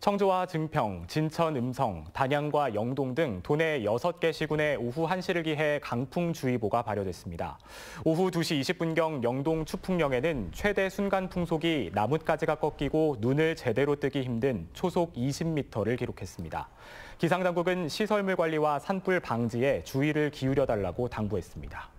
청주와 증평, 진천 음성, 단양과 영동 등 도내 6개 시군에 오후 1시를 기해 강풍주의보가 발효됐습니다. 오후 2시 20분경 영동 추풍령에는 최대 순간풍속이 나뭇가지가 꺾이고 눈을 제대로 뜨기 힘든 초속 20m를 기록했습니다. 기상당국은 시설물 관리와 산불 방지에 주의를 기울여달라고 당부했습니다.